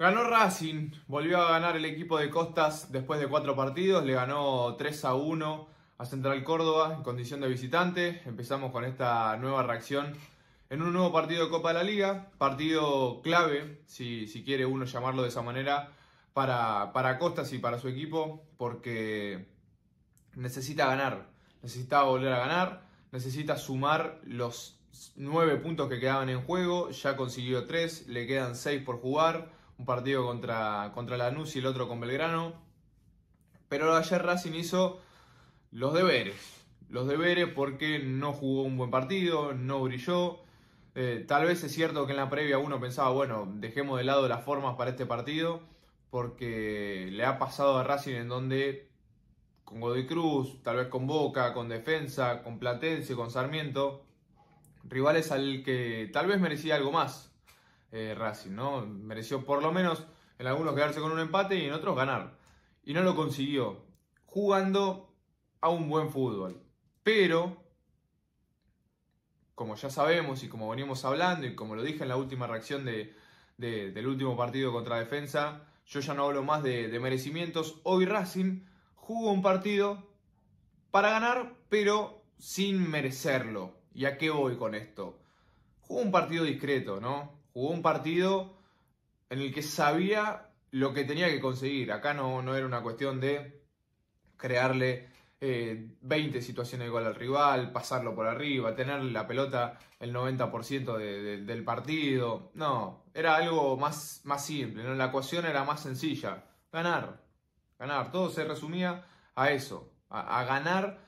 Ganó Racing, volvió a ganar el equipo de Costas después de cuatro partidos, le ganó 3 a 1 a Central Córdoba en condición de visitante. Empezamos con esta nueva reacción en un nuevo partido de Copa de la Liga, partido clave, si, quiere uno llamarlo de esa manera, para, para Costas y para su equipo, porque necesita ganar, necesita volver a ganar, necesita sumar los nueve puntos que quedaban en juego, ya consiguió tres, le quedan seis por jugar un partido contra, contra Lanús y el otro con Belgrano. Pero ayer Racing hizo los deberes. Los deberes porque no jugó un buen partido, no brilló. Eh, tal vez es cierto que en la previa uno pensaba, bueno, dejemos de lado las formas para este partido, porque le ha pasado a Racing en donde con Godoy Cruz, tal vez con Boca, con Defensa, con Platense, con Sarmiento, rivales al que tal vez merecía algo más. Eh, Racing, ¿no? Mereció por lo menos en algunos quedarse con un empate y en otros ganar. Y no lo consiguió, jugando a un buen fútbol. Pero, como ya sabemos y como venimos hablando y como lo dije en la última reacción del último partido contra defensa, yo ya no hablo más de, de merecimientos. Hoy Racing jugó un partido para ganar, pero sin merecerlo. ¿Y a qué voy con esto? Jugó un partido discreto, ¿no? Jugó un partido en el que sabía lo que tenía que conseguir. Acá no, no era una cuestión de crearle 20 eh, situaciones de gol al rival, pasarlo por arriba, tener la pelota el 90% del partido. No, era algo más, más simple, la ecuación era más sencilla. Ganar, ganar. Todo se resumía a eso, a ganar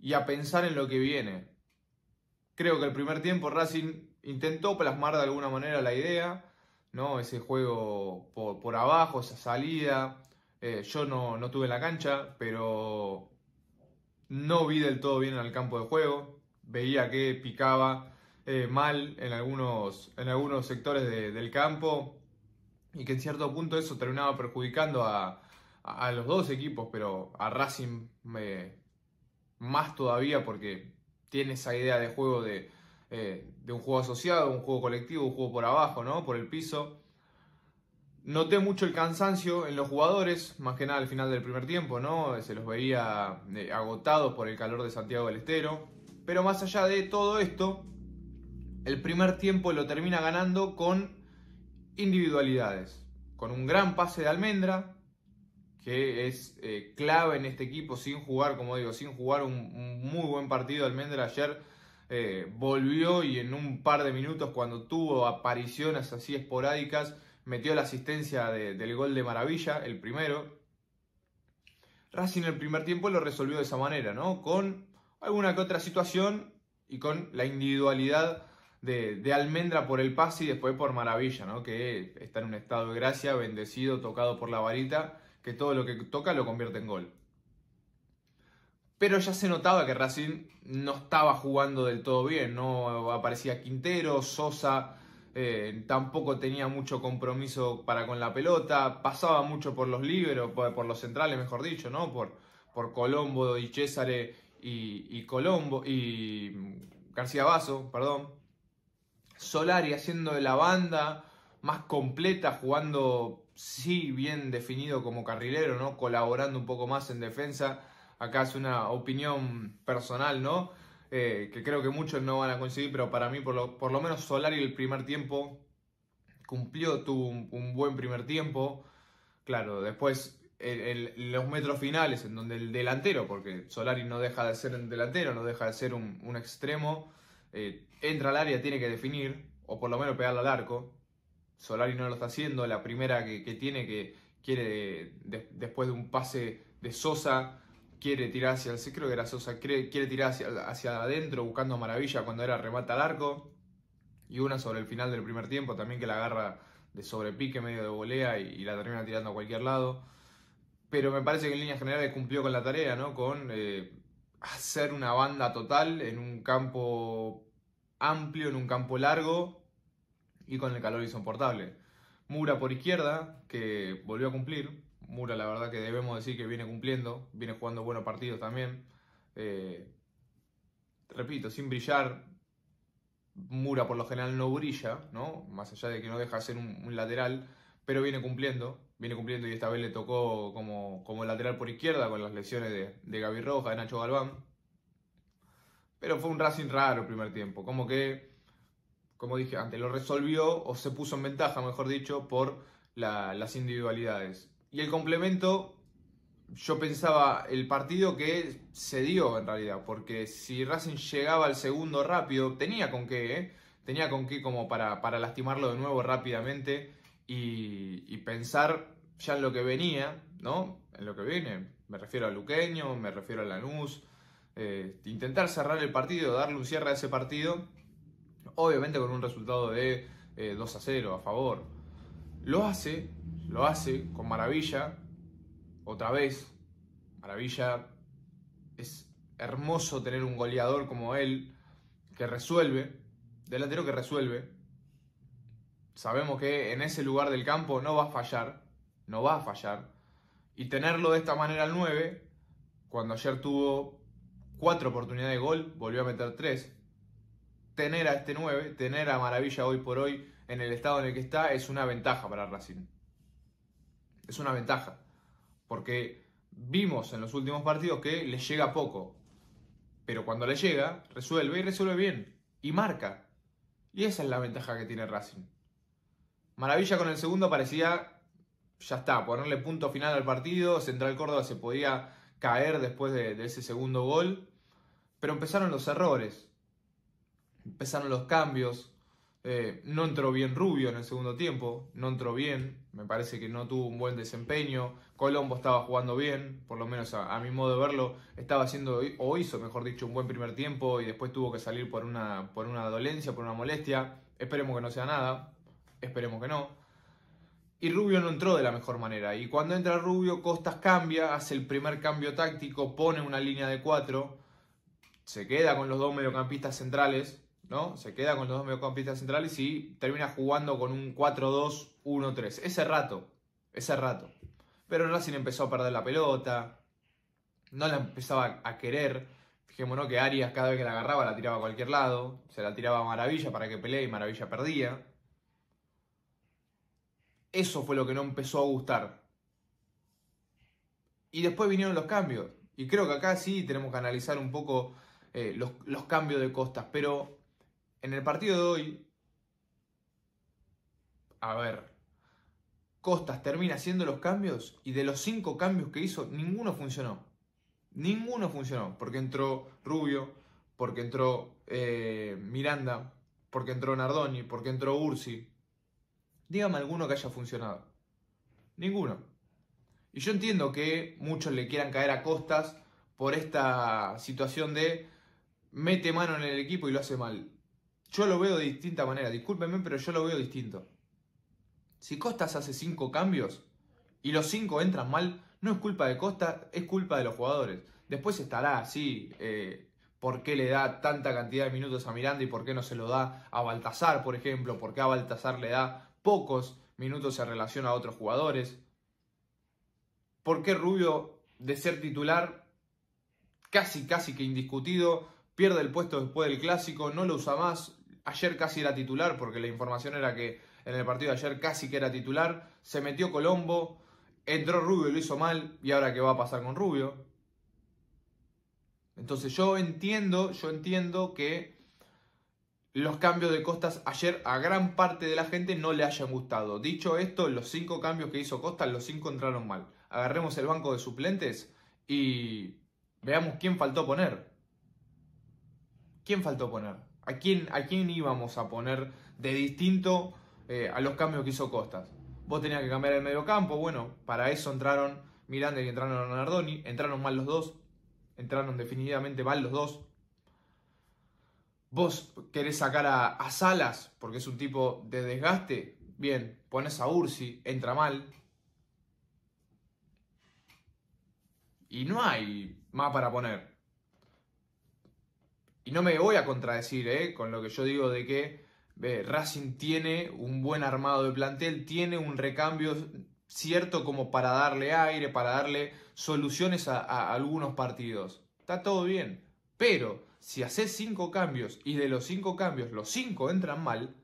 y a pensar en lo que viene. Creo que el primer tiempo Racing intentó plasmar de alguna manera la idea, ¿no? Ese juego por, abajo, esa salida. Eh, yo no, no tuve en la cancha, pero no vi del todo bien en el campo de juego. Veía que picaba eh, mal en algunos, en algunos sectores del campo y que en cierto punto eso terminaba perjudicando a, a los dos equipos, pero a Racing me, eh, más todavía porque tiene esa idea de juego de, eh, de un juego asociado, un juego colectivo, un juego por abajo, ¿no? Por el piso. Noté mucho el cansancio en los jugadores, más que nada al final del primer tiempo, ¿no? Eh, se los veía eh, agotados por el calor de Santiago del Estero. Pero más allá de todo esto, el primer tiempo lo termina ganando con individualidades. Con un gran pase de almendra, que es clave en este equipo, sin jugar, como digo, sin jugar un, un muy buen partido. Almendra ayer eh, volvió y en un par de minutos cuando tuvo apariciones así esporádicas, metió la asistencia del gol de maravilla, el primero. Racing el primer tiempo lo resolvió de esa manera, ¿no? Con alguna que otra situación y con la individualidad de, Almendra por el pase y después por Maravilla, ¿no? que está en un estado de gracia, bendecido, tocado por la varita, que todo lo que toca lo convierte en gol. Pero ya se notaba que Racing no estaba jugando del todo bien, no aparecía Quintero, Sosa eh, tampoco tenía mucho compromiso para con la pelota, pasaba mucho por los libros, por, los centrales, mejor dicho, ¿no? Por, por Colombo y César y, Colombo y García Vaso, perdón. Solari haciendo de la banda más completa, jugando sí bien definido como carrilero, ¿no? Colaborando un poco más en defensa acá es una opinión personal, ¿no? Eh, que creo que muchos no van a coincidir, pero para mí por lo, por lo menos Solari el primer tiempo cumplió, tuvo un, buen primer tiempo. Claro, después los metros finales en donde el delantero, porque Solari no deja de ser un delantero, no deja de ser un, extremo, eh, entra al área, tiene que definir, o por lo menos pegarle al arco. Solari no lo está haciendo, la primera que, tiene que quiere después de un pase de Sosa quiere tirar hacia el creo que era Sosa, quiere, tirar hacia, hacia adentro buscando maravilla cuando era remata largo. arco. Y una sobre el final del primer tiempo también que la agarra de sobrepique medio de volea y, la termina tirando a cualquier lado. Pero me parece que en líneas generales cumplió con la tarea, ¿no? Con eh, hacer una banda total en un campo amplio, en un campo largo y con el calor insoportable. Mura por izquierda, que volvió a cumplir, Mura la verdad que debemos decir que viene cumpliendo, viene jugando buenos partidos también. Eh, repito, sin brillar, Mura por lo general no brilla, ¿no? Más allá de que no deja ser un, lateral, pero viene cumpliendo, viene cumpliendo y esta vez le tocó como, lateral por izquierda con las lesiones de, de Gaby Roja, de Nacho Galván. Pero fue un Racing raro el primer tiempo, como que, como dije antes, lo resolvió o se puso en ventaja, mejor dicho, por las individualidades. Y el complemento, yo pensaba el partido que se dio en realidad, porque si Racing llegaba al segundo rápido, tenía con qué, ¿eh? tenía con qué como para, lastimarlo de nuevo rápidamente y, pensar ya en lo que venía, ¿no? En lo que viene. Me refiero a Luqueño, me refiero a Lanús. Eh, intentar cerrar el partido, darle un cierre a ese partido, obviamente con un resultado de 2 eh, a 0 a favor. Lo hace, lo hace con maravilla, otra vez. Maravilla es hermoso tener un goleador como él que resuelve, delantero que resuelve. Sabemos que en ese lugar del campo no va a fallar, no va a fallar. Y tenerlo de esta manera al 9, cuando ayer tuvo cuatro oportunidades de gol, volvió a meter tres. Tener a este 9, tener a Maravilla hoy por hoy en el estado en el que está es una ventaja para Racing. Es una ventaja. Porque vimos en los últimos partidos que le llega poco. Pero cuando le llega, resuelve y resuelve bien. Y marca. Y esa es la ventaja que tiene Racing. Maravilla con el segundo parecía, ya está, ponerle punto final al partido. Central Córdoba se podía caer después de, de ese segundo gol. Pero empezaron los errores. Empezaron los cambios eh, no entró bien Rubio en el segundo tiempo, no entró bien, me parece que no tuvo un buen desempeño. Colombo estaba jugando bien, por lo menos a, mi modo de verlo, estaba haciendo o hizo, mejor dicho, un buen primer tiempo y después tuvo que salir por una, por una dolencia, por una molestia. Esperemos que no sea nada, esperemos que no. Y Rubio no entró de la mejor manera. Y cuando entra Rubio, Costas cambia, hace el primer cambio táctico, pone una línea de cuatro, se queda con los dos mediocampistas centrales ¿no? Se queda con los dos mediocampistas centrales y termina jugando con un 4-2-1-3. Ese rato, ese rato. Pero Racing empezó a perder la pelota, no la empezaba a querer. Fijémonos que Arias cada vez que la agarraba la tiraba a cualquier lado, se la tiraba a Maravilla para que pelee y Maravilla perdía. Eso fue lo que no empezó a gustar. Y después vinieron los cambios. Y creo que acá sí tenemos que analizar un poco eh, los, los, cambios de costas, pero en el partido de hoy, a ver, Costas termina haciendo los cambios y de los cinco cambios que hizo, ninguno funcionó. Ninguno funcionó, porque entró Rubio, porque entró eh, Miranda, porque entró Nardoni, porque entró Ursi. Dígame alguno que haya funcionado. Ninguno. Y yo entiendo que muchos le quieran caer a Costas por esta situación de mete mano en el equipo y lo hace mal. Yo lo veo de distinta manera, discúlpenme, pero yo lo veo distinto. Si Costas hace cinco cambios y los cinco entran mal, no es culpa de Costa, es culpa de los jugadores. Después estará, sí, eh, por qué le da tanta cantidad de minutos a Miranda y por qué no se lo da a Baltasar, por ejemplo, por qué a Baltasar le da pocos minutos en relación a otros jugadores. ¿Por qué Rubio, de ser titular, casi, casi que indiscutido, pierde el puesto después del clásico, no lo usa más, ayer casi era titular, porque la información era que en el partido de ayer casi que era titular, se metió Colombo, entró Rubio y lo hizo mal, y ahora qué va a pasar con Rubio. Entonces yo entiendo, yo entiendo que los cambios de Costas ayer a gran parte de la gente no le hayan gustado. Dicho esto, los cinco cambios que hizo Costas, los cinco entraron mal. Agarremos el banco de suplentes y veamos quién faltó poner. ¿Quién faltó poner? ¿A quién, ¿A quién íbamos a poner de distinto eh, a los cambios que hizo Costas? Vos tenías que cambiar el medio campo, bueno, para eso entraron Miranda y entraron Nardoni, entraron mal los dos, entraron definitivamente mal los dos. Vos querés sacar a, a Salas porque es un tipo de desgaste, bien, pones a Ursi, entra mal. Y no hay más para poner y no me voy a contradecir ¿eh? con lo que yo digo de que Racing tiene un buen armado de plantel, tiene un recambio cierto como para darle aire, para darle soluciones a, algunos partidos. Está todo bien, pero si haces cinco cambios y de los cinco cambios los cinco entran mal,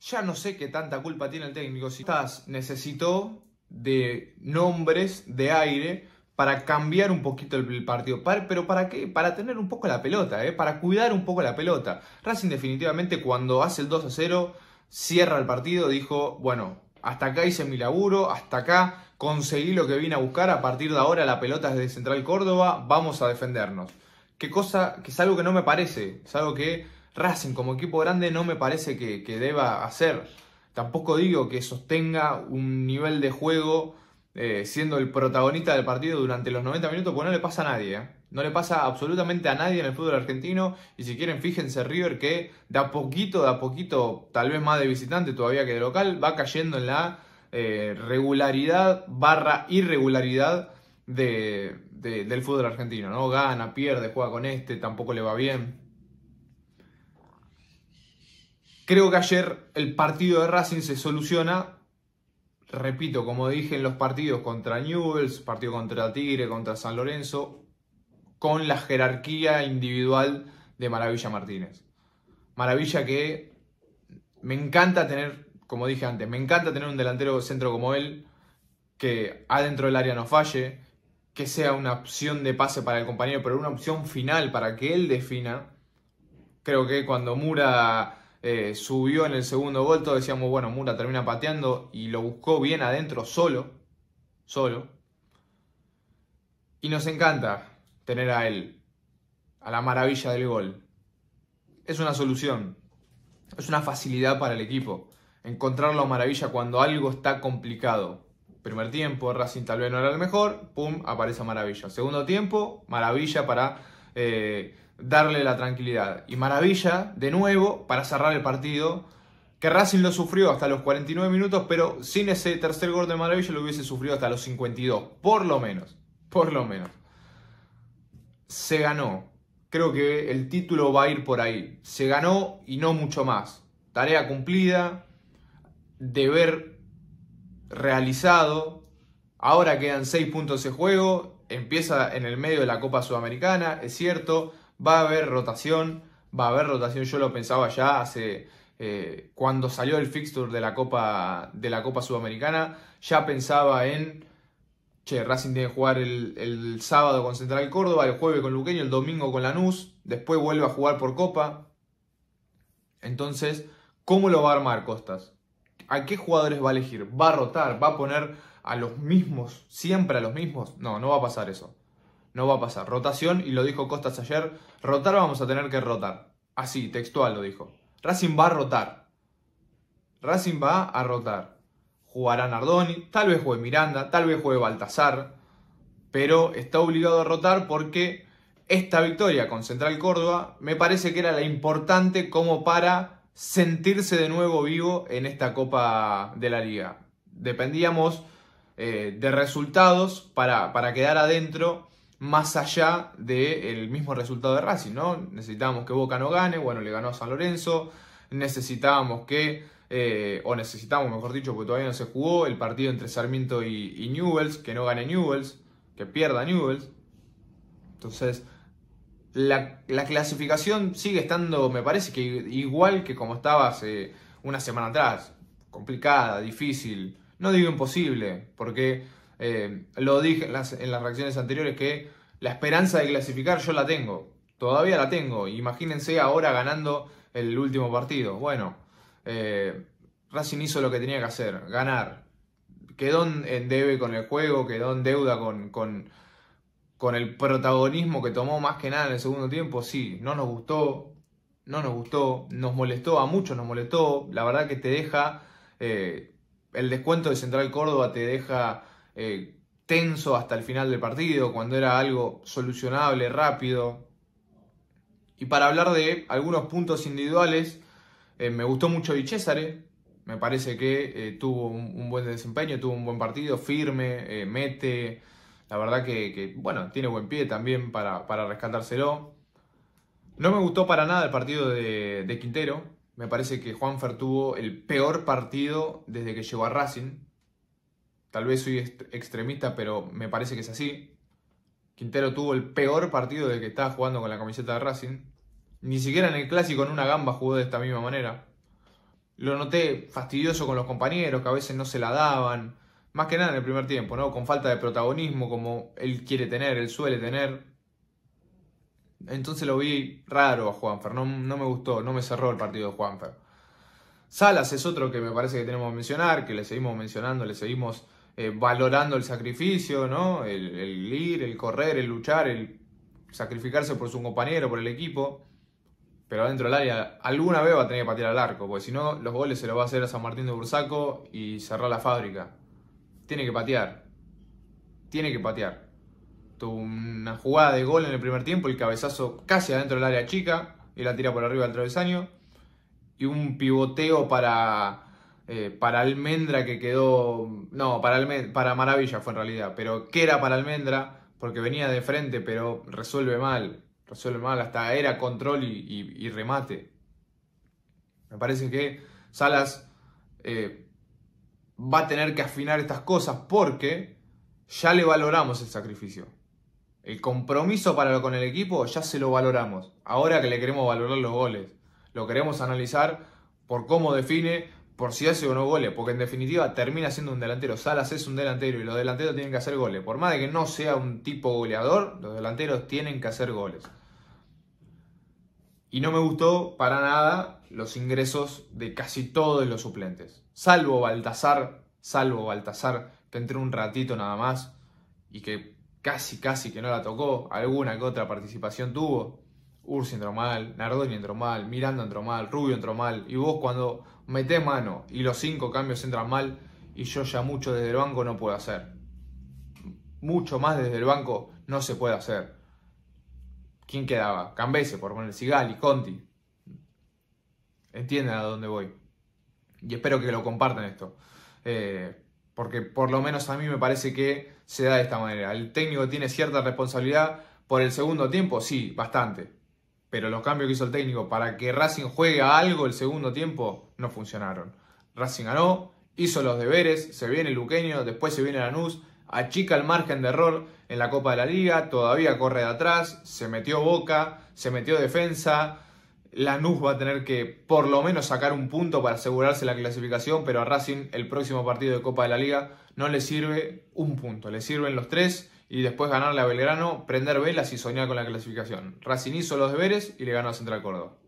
ya no sé qué tanta culpa tiene el técnico. Si estás, necesitó de nombres de aire para cambiar un poquito el partido. ¿Pero para qué? Para tener un poco la pelota, ¿eh? para cuidar un poco la pelota. Racing definitivamente cuando hace el 2 a 0, cierra el partido, dijo, bueno, hasta acá hice mi laburo, hasta acá conseguí lo que vine a buscar, a partir de ahora la pelota es de Central Córdoba, vamos a defendernos. Qué cosa, que es algo que no me parece, es algo que Racing como equipo grande no me parece que, que deba hacer. Tampoco digo que sostenga un nivel de juego eh, siendo el protagonista del partido durante los 90 minutos, pues no le pasa a nadie. ¿eh? No le pasa absolutamente a nadie en el fútbol argentino. Y si quieren, fíjense River que de a poquito, de a poquito, tal vez más de visitante todavía que de local, va cayendo en la eh, regularidad barra irregularidad del fútbol argentino. ¿no? Gana, pierde, juega con este, tampoco le va bien. Creo que ayer el partido de Racing se soluciona repito, como dije en los partidos contra Newells, partido contra Tigre, contra San Lorenzo, con la jerarquía individual de Maravilla Martínez. Maravilla que me encanta tener, como dije antes, me encanta tener un delantero centro como él, que adentro del área no falle, que sea una opción de pase para el compañero, pero una opción final para que él defina. Creo que cuando Mura eh, subió en el segundo gol, todos decíamos, bueno, Mura termina pateando y lo buscó bien adentro solo, solo. Y nos encanta tener a él, a la maravilla del gol. Es una solución, es una facilidad para el equipo, Encontrarlo la maravilla cuando algo está complicado. Primer tiempo, Racing tal vez no era el mejor, pum, aparece Maravilla. Segundo tiempo, Maravilla para eh, darle la tranquilidad. Y Maravilla, de nuevo, para cerrar el partido, que Racing lo sufrió hasta los 49 minutos, pero sin ese tercer gol de Maravilla lo hubiese sufrido hasta los 52, por lo menos, por lo menos. Se ganó. Creo que el título va a ir por ahí. Se ganó y no mucho más. Tarea cumplida, deber realizado. Ahora quedan 6 puntos de juego. Empieza en el medio de la Copa Sudamericana, es cierto va a haber rotación, va a haber rotación, yo lo pensaba ya hace... Eh, cuando salió el fixture de la Copa, de la Copa Sudamericana, ya pensaba en che, Racing tiene que jugar el, el, sábado con Central Córdoba, el jueves con Luqueño, el domingo con Lanús, después vuelve a jugar por Copa. Entonces, ¿cómo lo va a armar Costas? ¿A qué jugadores va a elegir? ¿Va a rotar? ¿Va a poner a los mismos? ¿Siempre a los mismos? No, no va a pasar eso. No va a pasar. Rotación, y lo dijo Costas ayer, rotar vamos a tener que rotar. Así, textual lo dijo. Racing va a rotar. Racing va a rotar. Jugará Nardoni, tal vez juegue Miranda, tal vez juegue Baltasar, pero está obligado a rotar porque esta victoria con Central Córdoba me parece que era la importante como para sentirse de nuevo vivo en esta Copa de la Liga. Dependíamos eh, de resultados para, para quedar adentro más allá del mismo resultado de Racing, ¿no? necesitamos que Boca no gane, bueno, le ganó a San Lorenzo, necesitábamos que, eh, o necesitamos, mejor dicho, porque todavía no se jugó, el partido entre Sarmiento y, Newells, que no gane Newells, que pierda Newells. Entonces, la, la, clasificación sigue estando, me parece que igual que como estaba hace una semana atrás, complicada, difícil, no digo imposible, porque eh, lo dije en las, reacciones anteriores que la esperanza de clasificar yo la tengo. Todavía la tengo. Imagínense ahora ganando el último partido. Bueno, eh, Racing hizo lo que tenía que hacer, ganar. Quedó en debe con el juego, quedó en deuda con, con, con el protagonismo que tomó más que nada en el segundo tiempo. Sí, no nos gustó, no nos gustó, nos molestó, a muchos nos molestó. La verdad que te deja eh, el descuento de Central Córdoba, te deja eh, tenso hasta el final del partido, cuando era algo solucionable, rápido. Y para hablar de algunos puntos individuales, eh, me gustó mucho Di Cesare. Me parece que eh, tuvo un, buen desempeño, tuvo un buen partido, firme, mete. La verdad que, bueno, tiene buen pie también para, rescatárselo. No me gustó para nada el partido de, de Quintero. Me parece que Juanfer tuvo el peor partido desde que llegó a Racing. Tal vez soy extremista, pero me parece que es así. Quintero tuvo el peor partido del que estaba jugando con la camiseta de Racing. Ni siquiera en el clásico en una gamba jugó de esta misma manera. Lo noté fastidioso con los compañeros, que a veces no se la daban. Más que nada en el primer tiempo, ¿no? Con falta de protagonismo, como él quiere tener, él suele tener. Entonces lo vi raro a Juanfer. No, no me gustó, no me cerró el partido de Juanfer. Salas es otro que me parece que tenemos que mencionar, que le seguimos mencionando, le seguimos eh, valorando el sacrificio, ¿no? El, ir, el correr, el luchar, el sacrificarse por su compañero, por el equipo. Pero dentro del área alguna vez va a tener que patear al arco, porque si no, los goles se los va a hacer a San Martín de Bursaco y cerrar la fábrica. Tiene que patear. Tiene que patear. Tuvo una jugada de gol en el primer tiempo, el cabezazo casi adentro del área chica, y la tira por arriba del travesaño. Y un pivoteo para eh, para Almendra que quedó. No, para, para Maravilla fue en realidad, pero que era para Almendra, porque venía de frente, pero resuelve mal. Resuelve mal, hasta era control y, remate. Me parece que Salas eh, va a tener que afinar estas cosas porque ya le valoramos el sacrificio. El compromiso para, con el equipo ya se lo valoramos. Ahora que le queremos valorar los goles, lo queremos analizar por cómo define, por si hace o no gole. porque en definitiva termina siendo un delantero. Salas es un delantero y los delanteros tienen que hacer goles. Por más de que no sea un tipo goleador, los delanteros tienen que hacer goles. Y no me gustó para nada los ingresos de casi todos los suplentes. Salvo Baltasar, salvo Baltasar, que entró un ratito nada más y que casi, casi que no la tocó. Alguna que otra participación tuvo. Ursi entró mal, Nardoni entró mal, Miranda entró mal, Rubio entró mal. Y vos cuando mete mano y los cinco cambios entran mal y yo ya mucho desde el banco no puedo hacer. Mucho más desde el banco no se puede hacer. ¿Quién quedaba? Cambese, por poner Sigali, Conti. Entienden a dónde voy. Y espero que lo compartan esto. Eh, porque por lo menos a mí me parece que se da de esta manera. El técnico tiene cierta responsabilidad por el segundo tiempo, sí, bastante pero los cambios que hizo el técnico para que Racing juegue a algo el segundo tiempo no funcionaron. Racing ganó, hizo los deberes, se viene el Luqueño, después se viene Lanús, achica el margen de error en la Copa de la Liga, todavía corre de atrás, se metió Boca, se metió defensa. Lanús va a tener que por lo menos sacar un punto para asegurarse la clasificación, pero a Racing el próximo partido de Copa de la Liga no le sirve un punto, le sirven los tres y después ganarle a Belgrano, prender velas y soñar con la clasificación. Racing hizo los deberes y le ganó a Central Córdoba.